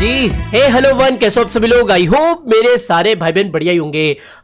जी हे hello one कैसे आप सभी लोग आई होप मेरे सारे भाई बहन बढ़िया ही होंगे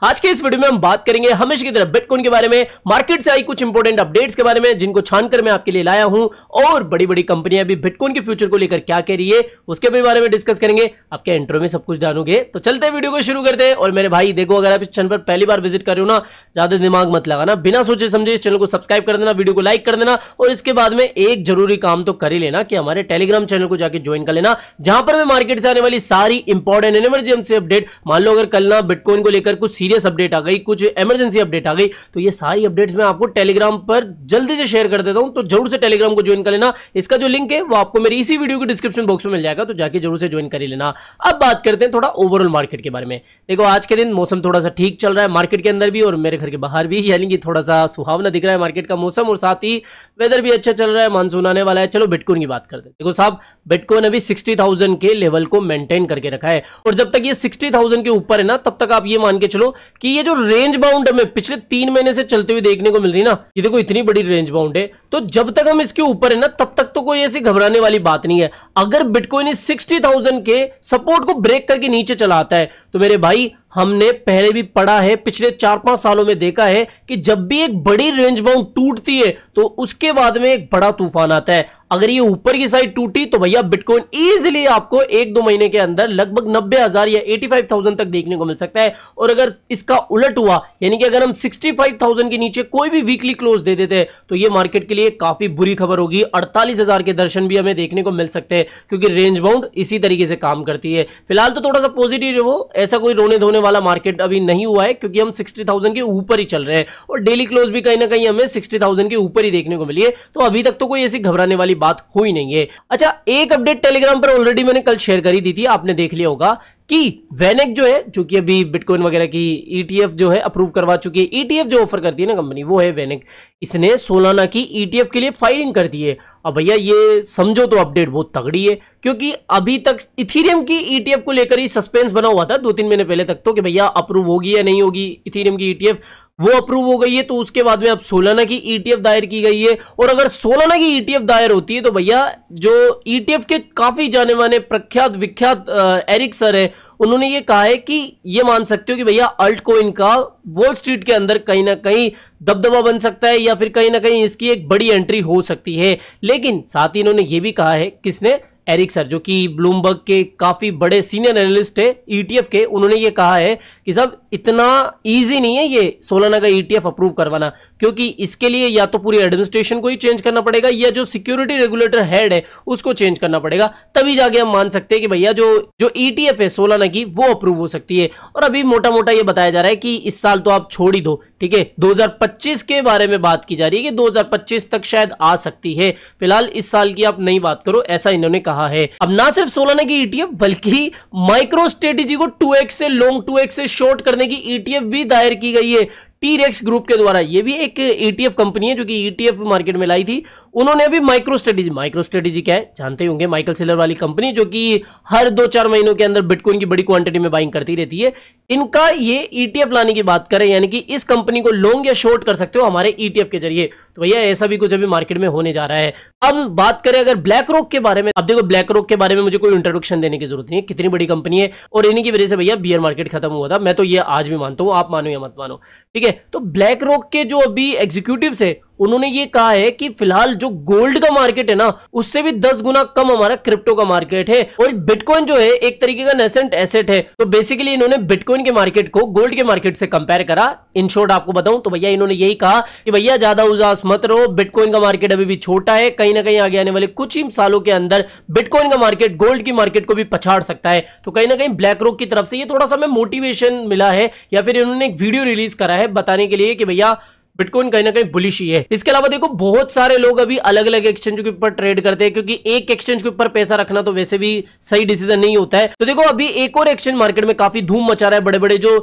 आज के इस वीडियो में हम बात करेंगे हमेशा की तरह बिटकॉइन के बारे में मार्केट से आई कुछ इंपोर्टेंट अपडेट्स के बारे में जिनको छानकर मैं आपके लिए लाया हूं और बड़ी बड़ी कंपनियां भी बिटकॉइन के फ्यूचर को लेकर क्या कह रही है उसके भी बारे में डिस्कस करेंगे आपके इंटरव्यू में सब कुछ जानोगे तो चलते वीडियो को शुरू करते हैं और मेरे भाई देखो अगर आप इस चैनल पर पहली बार विजिट कर रहे हो ना ज्यादा दिमाग मत लगाना बिना सोचे समझे इस चैनल को सब्सक्राइब कर देना वीडियो को लाइक कर देना और इसके बाद में एक जरूरी काम तो कर ही लेना कि हमारे टेलीग्राम चैनल को जाके ज्वाइन कर लेना जहां पर मैं मार्केट से आने वाली सारी इंपॉर्टेंट इमरजेंसी अपडेट मान लो अगर कल ना बिटकॉइन को लेकर कुछ सीरियस अपडेट आ गई कुछ इमरजेंसी अपडेट आ गई तो ये सारी अपडेट्स मैं आपको टेलीग्राम पर जल्दी से शेयर कर देता हूं तो जरूर से टेलीग्राम को ज्वाइन कर लेना इसका जो लिंक है वो आपको मेरी इसी वीडियो के डिस्क्रिप्शन बॉक्स में मिल जाएगा तो जाके जरूर से ज्वाइन कर लेना अब बात करते हैं थोड़ा ओवरऑल मार्केट के बारे में देखो आज के दिन मौसम थोड़ा सा ठीक चल रहा है मार्केट के अंदर भी और मेरे घर के बाहर भी यानी कि थोड़ा सा सुहावना दिख रहा है मार्केट का मौसम और साथ ही वेदर भी अच्छा चल रहा है मानसून आने वाला है चलो बिटकॉइन की बात करते हैं देखो साहब बिटकॉइन अभी सिक्सटी के लेवल को मेंटेन करके रखा है और जब तक ये सिक्सटी थाउजेंड के ऊपर है ना तब तक आप ये मान के चलो कि ये जो रेंज बाउंड हमें पिछले तीन महीने से चलते हुए देखने को मिल रही ना ये देखो इतनी बड़ी रेंज बाउंड है तो जब तक हम इसके ऊपर है ना तब तक तो कोई ऐसी घबराने वाली बात नहीं है अगर बिटकॉइन इस 60,000 के सपोर्ट को ब्रेक करके नीचे चला आता है तो मेरे भाई हमने पहले भी पढ़ा है पिछले चार पांच सालों में देखा है कि जब भी एक बड़ी रेंज बाउंड टूटती है तो उसके बाद में एक बड़ा तूफान आता है अगर ये ऊपर की साइड टूटी तो भैया बिटकॉइन इजीली आपको एक दो महीने के अंदर लगभग नब्बे हजार या एटी फाइव थाउजेंड तक देखने को मिल सकता है और अगर इसका उलट हुआ यानी कि अगर हम सिक्सटी के नीचे कोई भी वीकली क्लोज दे देते हैं तो ये मार्केट के लिए काफी बुरी खबर होगी अड़तालीस हजार के दर्शन भी हमें देखने को मिल सकते हैं क्योंकि रेंज बाउंड इसी तरीके से काम करती है फिलहाल तो थोड़ा सा पॉजिटिव हो ऐसा कोई रोने धोने वाला मार्केट अभी नहीं हुआ है क्योंकि हम सिक्सटी के ऊपर ही चल रहे हैं और डेली क्लोज भी कहीं ना कहीं हमें सिक्सटी के ऊपर ही देखने को मिली है तो अभी तक तो कोई ऐसी घबराने वाली बात हुई नहीं है अच्छा एक अपडेट टेलीग्राम पर ऑलरेडी मैंने कल शेयर करी दी थी आपने देख लिया होगा कि वेनेक जो है जो कि अभी बिटकॉइन वगैरह की ईटीएफ e जो है अप्रूव करवा चुकी है ईटीएफ e जो ऑफर करती है ना कंपनी वो है वेनेक इसने सोलाना की ईटीएफ e के लिए फाइलिंग कर दी है अब भैया ये समझो तो अपडेट बहुत तगड़ी है क्योंकि अभी तक इथीरियम की ईटीएफ को लेकर ही सस्पेंस बना हुआ था दो तीन महीने पहले तक तो कि भैया अप्रूव होगी या नहीं होगी इथीरियम की ईटीएफ वो अप्रूव हो गई है तो उसके बाद में अब सोलाना की ईटीएफ e दायर की गई है और अगर सोलाना की ईटीएफ e दायर होती है तो भैया जो ईटीएफ e के काफी जाने माने प्रख्यात विख्यात एरिक सर है उन्होंने ये कहा है कि ये मान सकते हो कि भैया अल्ट कोइन का वॉल स्ट्रीट के अंदर कहीं ना कहीं दबदबा बन सकता है या फिर कहीं ना कहीं इसकी एक बड़ी एंट्री हो सकती है लेकिन साथ ही इन्होंने ये भी कहा है किसने एरिक सर जो कि ब्लूमबर्ग के काफ़ी बड़े सीनियर एनालिस्ट है ईटीएफ e के उन्होंने ये कहा है कि सब इतना ईजी नहीं है ये सोलाना का ईटीएफ अप्रूव करवाना क्योंकि इसके लिए या तो पूरी एडमिनिस्ट्रेशन को ही चेंज करना पड़ेगा या जो सिक्योरिटी रेगुलेटर हेड है उसको चेंज करना पड़ेगा तभी जाके हम मान सकते हैं कि भैया जो जो ईटीएफ e है सोलाना की वो अप्रूव हो सकती है और अभी मोटा मोटा ये बताया जा रहा है कि इस साल तो आप छोड़ ही दो ठीक है दो के बारे में बात की जा रही है कि दो तक शायद आ सकती है फिलहाल इस साल की आप नहीं बात करो ऐसा इन्होंने कहा कहा है अब ना सिर्फ सोलाना की ईटीएफ e बल्कि माइक्रो स्ट्रेटेजी को 2x से लॉन्ग 2x से शॉर्ट करने की ईटीएफ e भी दायर की गई है टीरेक्स ग्रुप के द्वारा ये भी एक ईटीएफ e कंपनी है जो कि ईटीएफ e मार्केट में लाई थी उन्होंने भी माइक्रो स्ट्रेटेजी माइक्रो स्ट्रेटेजी क्या है जानते होंगे माइकल सिलर वाली कंपनी जो कि हर दो चार महीनों के अंदर बिटकॉइन की बड़ी क्वांटिटी में बाइंग करती रहती है इनका ये ईटीएफ e लाने की बात करें यानी कि इस कंपनी को लॉन्ग या शॉर्ट कर सकते हो हमारे ईटीएफ के जरिए तो भैया ऐसा भी कुछ अभी मार्केट में होने जा रहा है अब बात करें अगर ब्लैक रॉक के बारे में अब देखो ब्लैक रॉक के बारे में मुझे कोई इंट्रोडक्शन देने की जरूरत नहीं है कितनी बड़ी कंपनी है और इन्हीं की वजह से भैया बियर मार्केट खत्म हुआ था मैं तो ये आज भी मानता हूं आप मानो या मत मानो ठीक है तो ब्लैक रॉक के जो अभी एग्जीक्यूटिव है उन्होंने ये कहा है कि फिलहाल जो गोल्ड का मार्केट है ना उससे भी दस गुना कम हमारा क्रिप्टो का मार्केट है और बिटकॉइन जो है एक तरीके का नेसेंट एसेट है तो बेसिकली इन्होंने बिटकॉइन के मार्केट को गोल्ड के मार्केट से कंपेयर करा इन शॉर्ट आपको बताऊं तो भैया इन्होंने यही कहा कि भैया ज्यादा उजास मत रहो बिटकॉइन का मार्केट अभी भी छोटा है कहीं ना कहीं आगे आने वाले कुछ ही सालों के अंदर बिटकॉइन का मार्केट गोल्ड की मार्केट को भी पछाड़ सकता है तो कहीं ना कहीं ब्लैक रॉक की तरफ से ये थोड़ा सा मोटिवेशन मिला है या फिर इन्होंने एक वीडियो रिलीज करा है बताने के लिए कि भैया बिटकॉइन कहीं ना कहीं बुलिश ही है इसके अलावा देखो बहुत सारे लोग अभी अलग अलग एक्सचेंज के ऊपर ट्रेड करते हैं क्योंकि एक एक्सचेंज के ऊपर पैसा रखना तो वैसे भी सही डिसीजन नहीं होता है तो देखो अभी एक और एक्सचेंज मार्केट में काफी धूम मचा रहा है बड़े बड़े जो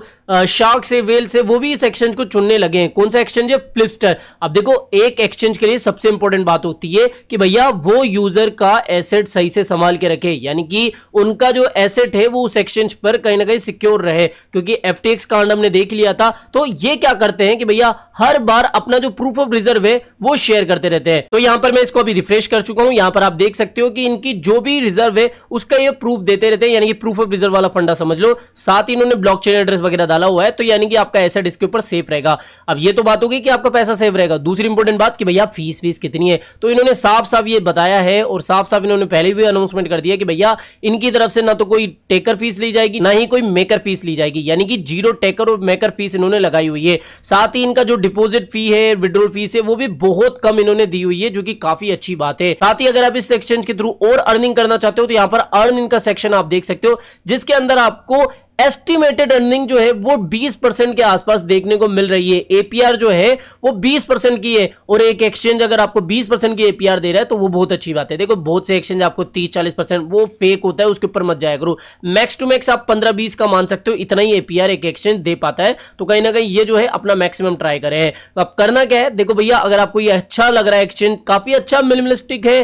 शार्क से वेल से वो भी इस एक्सचेंज को चुनने लगे हैं कौन सा एक्सचेंज है फ्लिपस्टर अब देखो एक एक्सचेंज के लिए सबसे इंपॉर्टेंट बात होती है कि भैया वो यूजर का एसेट सही से संभाल के रखे यानी कि उनका जो एसेट है वो उस एक्सचेंज पर कहीं ना कहीं सिक्योर रहे क्योंकि एफ का कांड हमने देख लिया था तो ये क्या करते हैं कि भैया हर बार अपना जो प्रूफ ऑफ रिजर्व है वो शेयर करते रहते हैं तो यहाँ पर मैं इसको अभी रिफ्रेश कर चुका हूँ यहाँ पर आप देख सकते हो कि इनकी जो भी रिजर्व है उसका ये प्रूफ देते रहते हैं यानी कि प्रूफ ऑफ रिजर्व वाला फंडा समझ लो साथ ही इन्होंने ब्लॉक एड्रेस वगैरह डाला हुआ है तो यानी कि आपका एसेट इसके ऊपर सेफ रहेगा अब ये तो बात होगी कि आपका पैसा सेफ रहेगा दूसरी इंपॉर्टेंट बात कि भैया फीस फीस कितनी है तो इन्होंने साफ साफ ये बताया है और साफ साफ इन्होंने पहले भी अनाउंसमेंट कर दिया कि भैया इनकी तरफ से ना तो कोई टेकर फीस ली जाएगी ना ही कोई मेकर फीस ली जाएगी यानी कि जीरो टेकर और मेकर फीस इन्होंने लगाई हुई है साथ ही इनका जो डिपोजिट डिपॉजिट फी है विड्रोल फीस है वो भी बहुत कम इन्होंने दी हुई है जो की काफी अच्छी बात है साथ ही अगर आप इस एक्सचेंज के थ्रू और अर्निंग करना चाहते हो तो यहाँ पर अर्न का सेक्शन आप देख सकते हो जिसके अंदर आपको एस्टिमेटेड अर्निंग जो है वो 20 परसेंट के आसपास देखने को मिल रही है एपीआर जो है वो 20 परसेंट की है और एक एक्सचेंज अगर आपको 20 परसेंट की एपीआर दे रहा है तो वो बहुत अच्छी बात है देखो बहुत से एक्सचेंज आपको 30 40 परसेंट वो फेक होता है उसके ऊपर मत जाया करो मैक्स टू मैक्स आप 15 20 का मान सकते हो इतना ही एपीआर एक एक्सचेंज दे पाता है तो कहीं ना कहीं ये जो है अपना मैक्सिमम ट्राई करें तो अब करना क्या है देखो भैया अगर आपको ये अच्छा लग रहा है एक्सचेंज काफी अच्छा मिलमिलिस्टिक है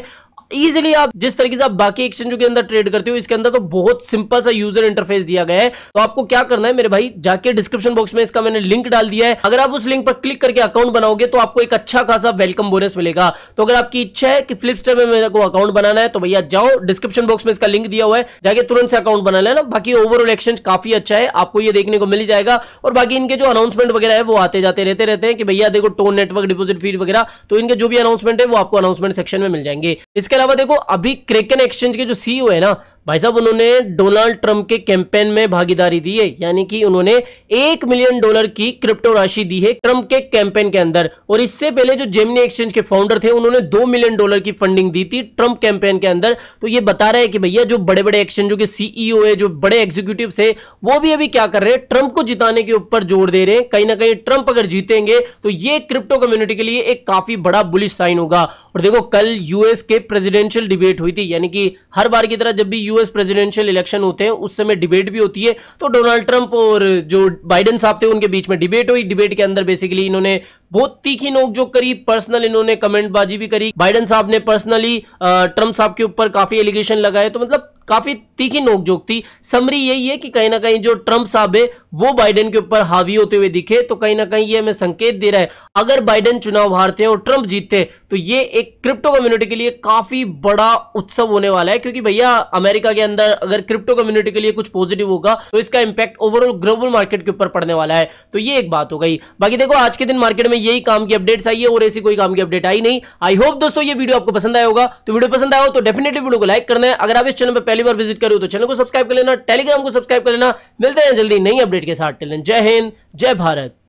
इजिली आप जिस तरीके से आप बाकी एक्सचेंजों के अंदर ट्रेड करते हो इसके अंदर तो बहुत सिंपल सा यूजर इंटरफेस दिया गया है तो आपको क्या करना है मेरे भाई जाके डिस्क्रिप्शन बॉक्स में इसका मैंने लिंक डाल दिया है अगर आप उस लिंक पर क्लिक करके अकाउंट बनाओगे तो आपको एक अच्छा खासा वेलकम बोनस मिलेगा तो अगर आपकी इच्छा है कि फ्लिपस्टर में मेरे को अकाउंट बनाना है तो भैया जाओ डिस्क्रिप्शन बॉक्स में इसका लिंक दिया हुआ है जाके तुरंत से अकाउंट बना लेना बाकी ओवरऑल एक्सचेंज काफी अच्छा है आपको यह देखने को मिल जाएगा और बाकी इनके जो अनाउंसमेंट वगैरह है वो आते जाते रहते रहते हैं कि भैया देखो टोन नेटवर्क डिपोजिट फीड वगैरह तो इनके जो भी अनाउंसमेंट है वो आपको अनाउंसमेंट सेक्शन में मिल जाएंगे इसके इसके अलावा देखो अभी क्रेकन एक्सचेंज के जो सीईओ है ना भाई साहब उन्होंने डोनाल्ड ट्रंप के कैंपेन में भागीदारी दी है यानी कि उन्होंने एक मिलियन डॉलर की क्रिप्टो राशि दी है ट्रंप के कैंपेन के अंदर और इससे पहले जो जेमनी एक्सचेंज के फाउंडर थे उन्होंने दो मिलियन डॉलर की फंडिंग दी थी ट्रंप कैंपेन के अंदर तो ये बता रहे हैं कि भैया जो बड़े बड़े एक्सचेंजों के सीईओ e है जो बड़े एग्जीक्यूटिव है वो भी अभी क्या कर रहे हैं ट्रंप को जिताने के ऊपर जोर दे रहे हैं कहीं ना कहीं ट्रंप अगर जीतेंगे तो ये क्रिप्टो कम्युनिटी के लिए एक काफी बड़ा बुलिश साइन होगा और देखो कल यूएस के प्रेसिडेंशियल डिबेट हुई थी यानी कि हर बार की तरह जब भी यूएस प्रेसिडेंशियल इलेक्शन होते हैं उस समय डिबेट भी होती है तो डोनाल्ड ट्रंप और जो बाइडन साहब थे उनके बीच में डिबेट हुई डिबेट के अंदर बेसिकली इन्होंने बहुत तीखी नोक जो करी पर्सनल इन्होंने कमेंटबाजी भी करी बाइडन साहब ने पर्सनली ट्रंप साहब के ऊपर काफी एलिगेशन लगाए तो मतलब काफी तीखी नोकझोंक थी समरी यही है कि कहीं ना कहीं जो ट्रंप साहब है वो बाइडेन के ऊपर हावी होते हुए दिखे तो कहीं ना कहीं ये हमें संकेत दे रहा है अगर बाइडेन चुनाव हारते हैं और ट्रंप जीतते हैं तो ये एक क्रिप्टो कम्युनिटी के लिए काफी बड़ा उत्सव होने वाला है क्योंकि भैया अमेरिका के अंदर अगर क्रिप्टो कम्युनिटी के लिए कुछ पॉजिटिव होगा तो इसका इंपैक्ट ओवरऑल ग्लोबल मार्केट के ऊपर पड़ने वाला है तो ये एक बात हो गई बाकी देखो आज के दिन मार्केट में यही काम की अपडेट्स आई है और ऐसी कोई काम की अपडेट आई नहीं आई होप दोस्तों ये वीडियो आपको पसंद आया होगा तो वीडियो पसंद आया हो तो डेफिनेटली वीडियो को लाइक करना है अगर आप इस चैनल पर पहली बार विजिट करो तो चैनल को सब्सक्राइब कर लेना टेलीग्राम को सब्सक्राइब कर लेना मिलते हैं जल्दी नई अपडेट के साथ टिलन जय हिंद जय भारत